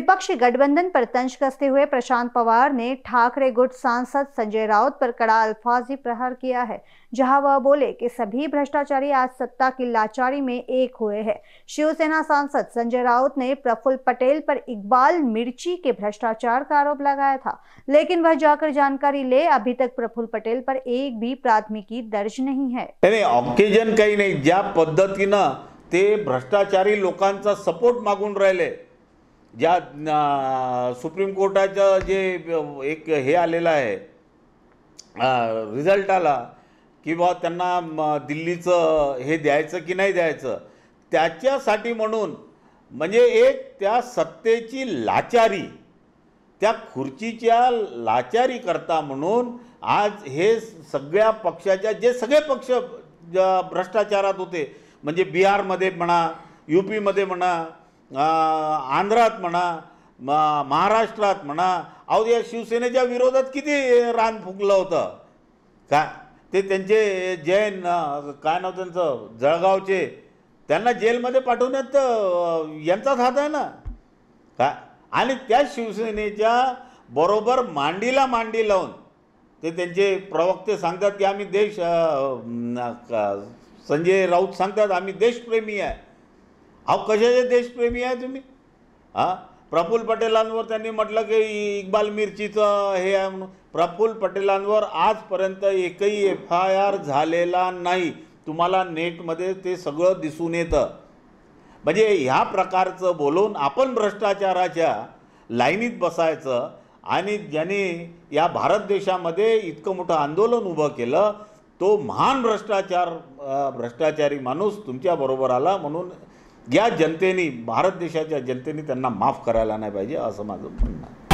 विपक्षी गठबंधन पर तंज कसते हुए प्रशांत पवार ने ठाकरे गुट सांसद संजय राउत पर कड़ा अल्फाजी प्रहार किया है जहां वह बोले कि सभी भ्रष्टाचारी आज सत्ता की लाचारी में एक हुए हैं शिवसेना सांसद संजय राउत ने प्रफुल्ल पटेल पर इकबाल मिर्ची के भ्रष्टाचार का आरोप लगाया था लेकिन वह जाकर जानकारी ले अभी तक प्रफुल्ल पटेल पर एक भी प्राथमिकी दर्ज नहीं है ऑक्सीजन काही नहीं ज्यादा पद्धति ते भ्रष्टाचारी लोकांचा सपोर्ट मागून राहिले ज्या सुप्रीम कोर्टाचं जे एक हे आलेलं आहे रिझल्ट आला की बा त्यांना दिल्लीचं हे द्यायचं की नाही द्यायचं त्याच्यासाठी म्हणून म्हणजे एक त्या सत्तेची लाचारी त्या खुर्चीच्या लाचारी करता म्हणून आज हे सगळ्या पक्षाच्या जे सगळे पक्ष भ्रष्टाचारात होते म्हणजे बिहारमध्ये म्हणा यू पीमध्ये म्हणा आंध्रात म्हणा म महाराष्ट्रात म्हणा अहो या शिवसेनेच्या विरोधात किती रान फुंकलं होतं का ते त्यांचे जैन काय नाव त्यांचं जळगावचे त्यांना जेलमध्ये पाठवण्यात यांचाच हात आहे ना का आणि त्या शिवसेनेच्या बरोबर मांडीला मांडी लावून ते त्यांचे प्रवक्ते सांगतात की आम्ही देश संजय राऊत सांगतात आम्ही देशप्रेमी आहे अहो कशाचे देशप्रेमी आहे तुम्ही हां प्रफुल्ल पटेलांवर त्यांनी म्हटलं की इक्बाल मिरचीचं हे आहे म्हणून प्रफुल्ल पटेलांवर आजपर्यंत एकही एफ आय आर झालेला नाही तुम्हाला नेटमध्ये ते सगळं दिसून येतं म्हणजे ह्या प्रकारचं बोलून आपण भ्रष्टाचाराच्या लाईनीत बसायचं आणि ज्याने या भारत देशामध्ये इतकं मोठं आंदोलन उभं केलं तो महान भ्रष्टाचार भ्रष्टाचारी माणूस तुमच्याबरोबर आला म्हणून या जनतेने भारत देशाच्या जनतेने त्यांना माफ करायला नाही पाहिजे असं माझं म्हणणं आहे